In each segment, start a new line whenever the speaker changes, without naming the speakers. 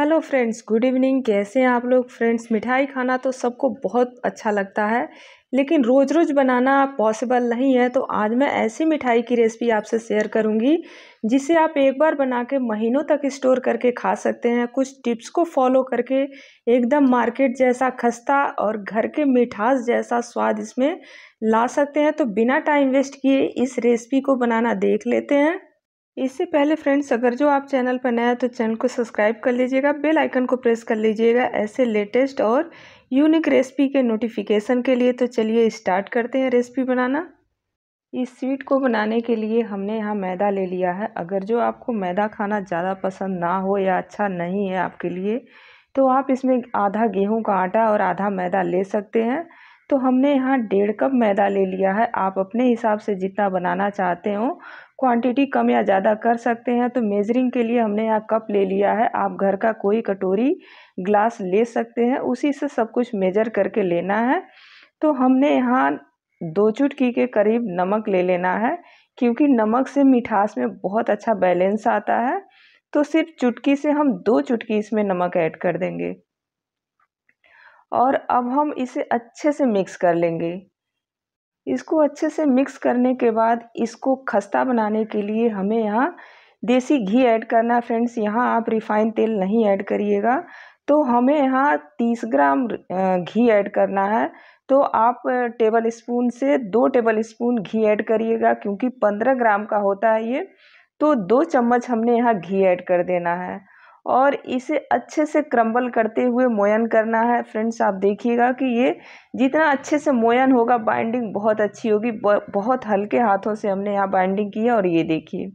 hello friends good evening कैसे हैं आप लोग फ्रेंड्स मिठाई खाना तो सबको बहुत अच्छा लगता है लेकिन रोज़ रोज़ बनाना पॉसिबल नहीं है तो आज मैं ऐसी मिठाई की रेसिपी आपसे शेयर करूंगी जिसे आप एक बार बना के महीनों तक स्टोर करके खा सकते हैं कुछ टिप्स को फॉलो करके एकदम मार्केट जैसा खस्ता और घर के मिठास जैसा स्वाद इसमें ला सकते हैं तो बिना टाइम वेस्ट किए इस रेसिपी को बनाना देख लेते हैं इससे पहले फ्रेंड्स अगर जो आप चैनल पर नए हैं तो चैनल को सब्सक्राइब कर लीजिएगा बेल आइकन को प्रेस कर लीजिएगा ऐसे लेटेस्ट और यूनिक रेसिपी के नोटिफिकेशन के लिए तो चलिए स्टार्ट करते हैं रेसिपी बनाना इस स्वीट को बनाने के लिए हमने यहाँ मैदा ले लिया है अगर जो आपको मैदा खाना ज़्यादा पसंद ना हो या अच्छा नहीं है आपके लिए तो आप इसमें आधा गेहूँ का आटा और आधा मैदा ले सकते हैं तो हमने यहाँ डेढ़ कप मैदा ले लिया है आप अपने हिसाब से जितना बनाना चाहते हो क्वांटिटी कम या ज़्यादा कर सकते हैं तो मेज़रिंग के लिए हमने यहाँ कप ले लिया है आप घर का कोई कटोरी ग्लास ले सकते हैं उसी से सब कुछ मेजर करके लेना है तो हमने यहाँ दो चुटकी के करीब नमक ले लेना है क्योंकि नमक से मिठास में बहुत अच्छा बैलेंस आता है तो सिर्फ चुटकी से हम दो चुटकी इसमें नमक ऐड कर देंगे और अब हम इसे अच्छे से मिक्स कर लेंगे इसको अच्छे से मिक्स करने के बाद इसको खस्ता बनाने के लिए हमें यहाँ देसी घी ऐड करना है फ्रेंड्स यहाँ आप रिफाइन तेल नहीं ऐड करिएगा तो हमें यहाँ तीस ग्राम घी ऐड करना है तो आप टेबल स्पून से दो टेबल स्पून घी ऐड करिएगा क्योंकि पंद्रह ग्राम का होता है ये तो दो चम्मच हमने यहाँ घी ऐड कर देना है और इसे अच्छे से क्रम्बल करते हुए मोयन करना है फ्रेंड्स आप देखिएगा कि ये जितना अच्छे से मोयन होगा बाइंडिंग बहुत अच्छी होगी बहुत हल्के हाथों से हमने यहाँ बाइंडिंग की है और ये देखिए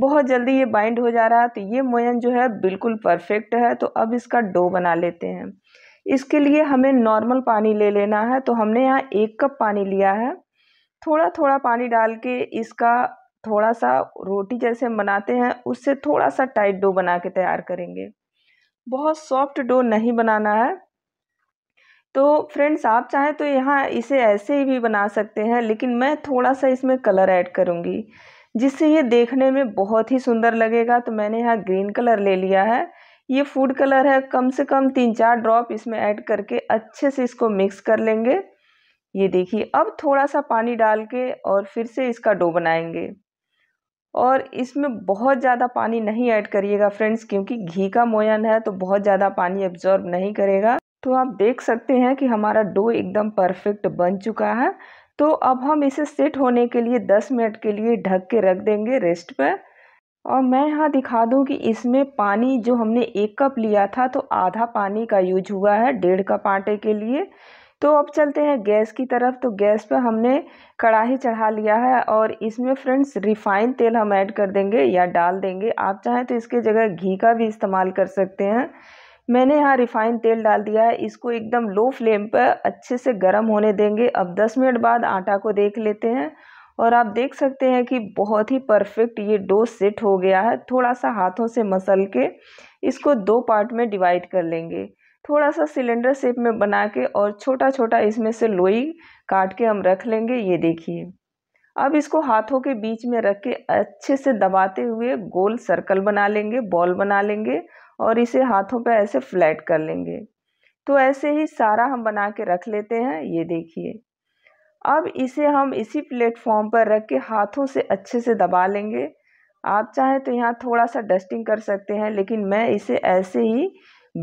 बहुत जल्दी ये बाइंड हो जा रहा है तो ये मोयन जो है बिल्कुल परफेक्ट है तो अब इसका डो बना लेते हैं इसके लिए हमें नॉर्मल पानी ले लेना है तो हमने यहाँ एक कप पानी लिया है थोड़ा थोड़ा पानी डाल के इसका थोड़ा सा रोटी जैसे बनाते हैं उससे थोड़ा सा टाइट डो बना के तैयार करेंगे बहुत सॉफ्ट डो नहीं बनाना है तो फ्रेंड्स आप चाहें तो यहाँ इसे ऐसे ही भी बना सकते हैं लेकिन मैं थोड़ा सा इसमें कलर ऐड करूँगी जिससे ये देखने में बहुत ही सुंदर लगेगा तो मैंने यहाँ ग्रीन कलर ले लिया है ये फूड कलर है कम से कम तीन चार ड्रॉप इसमें ऐड करके अच्छे से इसको मिक्स कर लेंगे ये देखिए अब थोड़ा सा पानी डाल के और फिर से इसका डो बनाएंगे और इसमें बहुत ज़्यादा पानी नहीं ऐड करिएगा फ्रेंड्स क्योंकि घी का मोयन है तो बहुत ज़्यादा पानी एब्जॉर्ब नहीं करेगा तो आप देख सकते हैं कि हमारा डो एकदम परफेक्ट बन चुका है तो अब हम इसे सेट होने के लिए 10 मिनट के लिए ढक के रख देंगे रेस्ट पर और मैं यहाँ दिखा दूँ कि इसमें पानी जो हमने एक कप लिया था तो आधा पानी का यूज हुआ है डेढ़ कप आटे के लिए तो अब चलते हैं गैस की तरफ तो गैस पर हमने कढ़ाई चढ़ा लिया है और इसमें फ्रेंड्स रिफाइंड तेल हम ऐड कर देंगे या डाल देंगे आप चाहें तो इसके जगह घी का भी इस्तेमाल कर सकते हैं मैंने यहाँ रिफाइंड तेल डाल दिया है इसको एकदम लो फ्लेम पर अच्छे से गर्म होने देंगे अब 10 मिनट बाद आटा को देख लेते हैं और आप देख सकते हैं कि बहुत ही परफेक्ट ये डो सेट हो गया है थोड़ा सा हाथों से मसल के इसको दो पार्ट में डिवाइड कर लेंगे थोड़ा सा सिलेंडर शेप में बना के और छोटा छोटा इसमें से लोई काट के हम रख लेंगे ये देखिए अब इसको हाथों के बीच में रख के अच्छे से दबाते हुए गोल सर्कल बना लेंगे बॉल बना लेंगे और इसे हाथों पे ऐसे फ्लैट कर लेंगे तो ऐसे ही सारा हम बना के रख लेते हैं ये देखिए अब इसे हम इसी प्लेटफॉर्म पर रख के हाथों से अच्छे से दबा लेंगे आप चाहें तो यहाँ थोड़ा सा डस्टिंग कर सकते हैं लेकिन मैं इसे ऐसे ही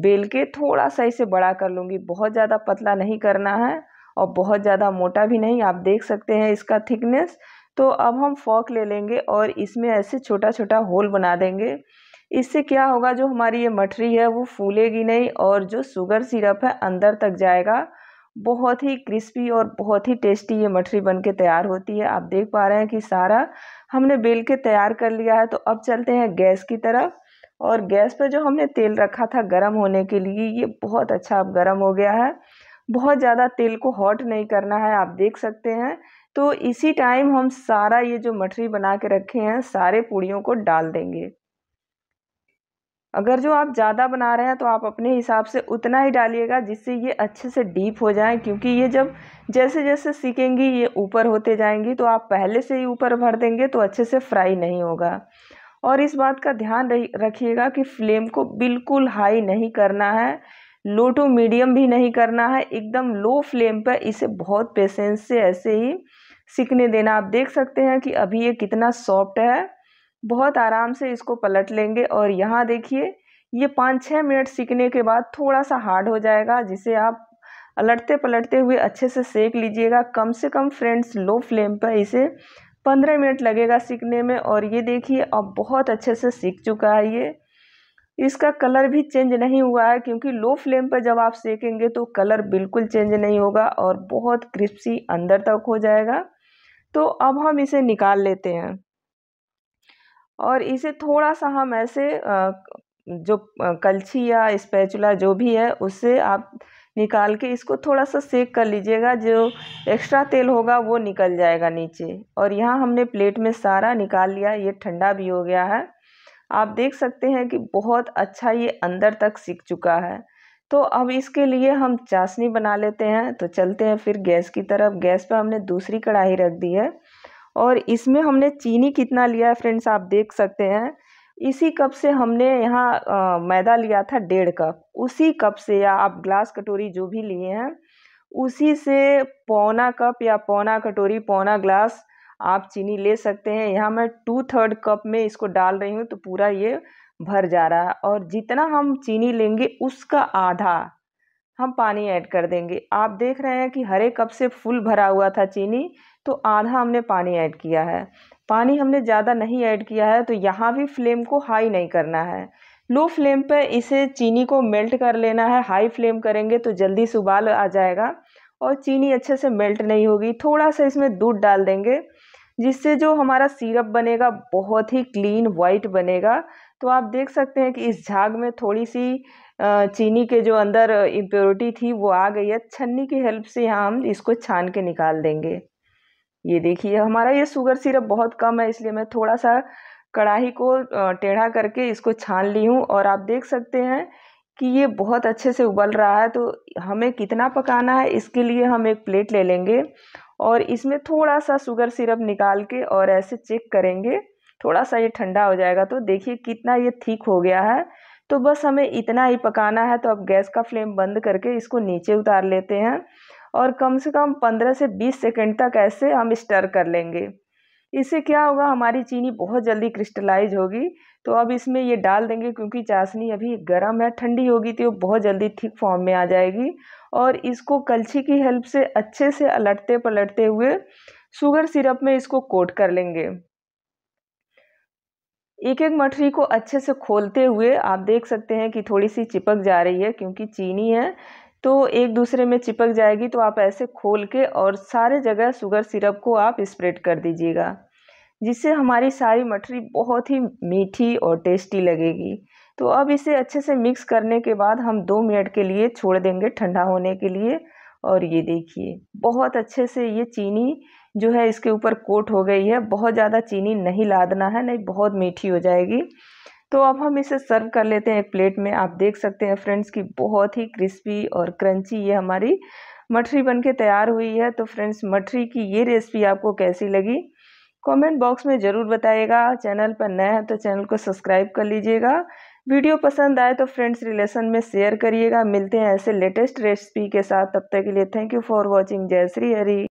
बेल के थोड़ा सा इसे बड़ा कर लूँगी बहुत ज़्यादा पतला नहीं करना है और बहुत ज़्यादा मोटा भी नहीं आप देख सकते हैं इसका थिकनेस तो अब हम फॉक ले लेंगे और इसमें ऐसे छोटा छोटा होल बना देंगे इससे क्या होगा जो हमारी ये मठरी है वो फूलेगी नहीं और जो शुगर सिरप है अंदर तक जाएगा बहुत ही क्रिस्पी और बहुत ही टेस्टी ये मठरी बन के तैयार होती है आप देख पा रहे हैं कि सारा हमने बेल के तैयार कर लिया है तो अब चलते हैं गैस की तरफ और गैस पर जो हमने तेल रखा था गरम होने के लिए ये बहुत अच्छा अब गरम हो गया है बहुत ज़्यादा तेल को हॉट नहीं करना है आप देख सकते हैं तो इसी टाइम हम सारा ये जो मठरी बना के रखे हैं सारे पूड़ियों को डाल देंगे अगर जो आप ज़्यादा बना रहे हैं तो आप अपने हिसाब से उतना ही डालिएगा जिससे ये अच्छे से डीप हो जाए क्योंकि ये जब जैसे जैसे सीखेंगी ये ऊपर होते जाएंगी तो आप पहले से ही ऊपर भर देंगे तो अच्छे से फ्राई नहीं होगा और इस बात का ध्यान रखिएगा कि फ्लेम को बिल्कुल हाई नहीं करना है लो टू मीडियम भी नहीं करना है एकदम लो फ्लेम पर इसे बहुत पेशेंस से ऐसे ही सीखने देना आप देख सकते हैं कि अभी ये कितना सॉफ्ट है बहुत आराम से इसको पलट लेंगे और यहाँ देखिए ये पाँच छः मिनट सीखने के बाद थोड़ा सा हार्ड हो जाएगा जिसे आप अलटते पलटते हुए अच्छे से सेक लीजिएगा कम से कम फ्रेंड्स लो फ्लेम पर इसे पंद्रह मिनट लगेगा सीखने में और ये देखिए अब बहुत अच्छे से सीख चुका है ये इसका कलर भी चेंज नहीं हुआ है क्योंकि लो फ्लेम पर जब आप सेकेंगे तो कलर बिल्कुल चेंज नहीं होगा और बहुत क्रिस्पी अंदर तक हो जाएगा तो अब हम इसे निकाल लेते हैं और इसे थोड़ा सा हम ऐसे जो कलछी या स्पैचुला जो भी है उससे आप निकाल के इसको थोड़ा सा सेक कर लीजिएगा जो एक्स्ट्रा तेल होगा वो निकल जाएगा नीचे और यहाँ हमने प्लेट में सारा निकाल लिया ये ठंडा भी हो गया है आप देख सकते हैं कि बहुत अच्छा ये अंदर तक सीख चुका है तो अब इसके लिए हम चाशनी बना लेते हैं तो चलते हैं फिर गैस की तरफ गैस पर हमने दूसरी कढ़ाई रख दी है और इसमें हमने चीनी कितना लिया है फ्रेंड्स आप देख सकते हैं इसी कप से हमने यहाँ मैदा लिया था डेढ़ कप उसी कप से या आप ग्लास कटोरी जो भी लिए हैं उसी से पौना कप या पौना कटोरी पौना ग्लास आप चीनी ले सकते हैं यहाँ मैं टू थर्ड कप में इसको डाल रही हूँ तो पूरा ये भर जा रहा है और जितना हम चीनी लेंगे उसका आधा हम पानी ऐड कर देंगे आप देख रहे हैं कि हरे कप से फुल भरा हुआ था चीनी तो आधा हमने पानी ऐड किया है पानी हमने ज़्यादा नहीं ऐड किया है तो यहाँ भी फ्लेम को हाई नहीं करना है लो फ्लेम पर इसे चीनी को मेल्ट कर लेना है हाई फ्लेम करेंगे तो जल्दी से उबाल आ जाएगा और चीनी अच्छे से मेल्ट नहीं होगी थोड़ा सा इसमें दूध डाल देंगे जिससे जो हमारा सिरप बनेगा बहुत ही क्लीन वाइट बनेगा तो आप देख सकते हैं कि इस झाग में थोड़ी सी चीनी के जो अंदर इम्प्योरिटी थी वो आ गई है छन्नी की हेल्प से हम इसको छान के निकाल देंगे ये देखिए हमारा ये शुगर सिरप बहुत कम है इसलिए मैं थोड़ा सा कढ़ाही को टेढ़ा करके इसको छान ली हूँ और आप देख सकते हैं कि ये बहुत अच्छे से उबल रहा है तो हमें कितना पकाना है इसके लिए हम एक प्लेट ले लेंगे और इसमें थोड़ा सा शुगर सिरप निकाल के और ऐसे चेक करेंगे थोड़ा सा ये ठंडा हो जाएगा तो देखिए कितना ये ठीक हो गया है तो बस हमें इतना ही पकाना है तो अब गैस का फ्लेम बंद करके इसको नीचे उतार लेते हैं और कम से कम पंद्रह से बीस सेकेंड तक ऐसे हम स्टर कर लेंगे इससे क्या होगा हमारी चीनी बहुत जल्दी क्रिस्टलाइज होगी तो अब इसमें ये डाल देंगे क्योंकि चाशनी अभी गर्म है ठंडी होगी तो बहुत जल्दी थिक फॉर्म में आ जाएगी और इसको कलछी की हेल्प से अच्छे से अलटते पलटते हुए शुगर सिरप में इसको कोट कर लेंगे एक एक मठरी को अच्छे से खोलते हुए आप देख सकते हैं कि थोड़ी सी चिपक जा रही है क्योंकि चीनी है तो एक दूसरे में चिपक जाएगी तो आप ऐसे खोल के और सारे जगह शुगर सिरप को आप स्प्रेड कर दीजिएगा जिससे हमारी सारी मठरी बहुत ही मीठी और टेस्टी लगेगी तो अब इसे अच्छे से मिक्स करने के बाद हम दो मिनट के लिए छोड़ देंगे ठंडा होने के लिए और ये देखिए बहुत अच्छे से ये चीनी जो है इसके ऊपर कोट हो गई है बहुत ज़्यादा चीनी नहीं लादना है नहीं बहुत मीठी हो जाएगी तो अब हम इसे सर्व कर लेते हैं एक प्लेट में आप देख सकते हैं फ्रेंड्स कि बहुत ही क्रिस्पी और क्रंची ये हमारी मठरी बन के तैयार हुई है तो फ्रेंड्स मठरी की ये रेसिपी आपको कैसी लगी कमेंट बॉक्स में ज़रूर बताइएगा चैनल पर नया है तो चैनल को सब्सक्राइब कर लीजिएगा वीडियो पसंद आए तो फ्रेंड्स रिलेशन में शेयर करिएगा मिलते हैं ऐसे लेटेस्ट रेसिपी के साथ तब तक के लिए थैंक यू फॉर वॉचिंग जय श्री हरी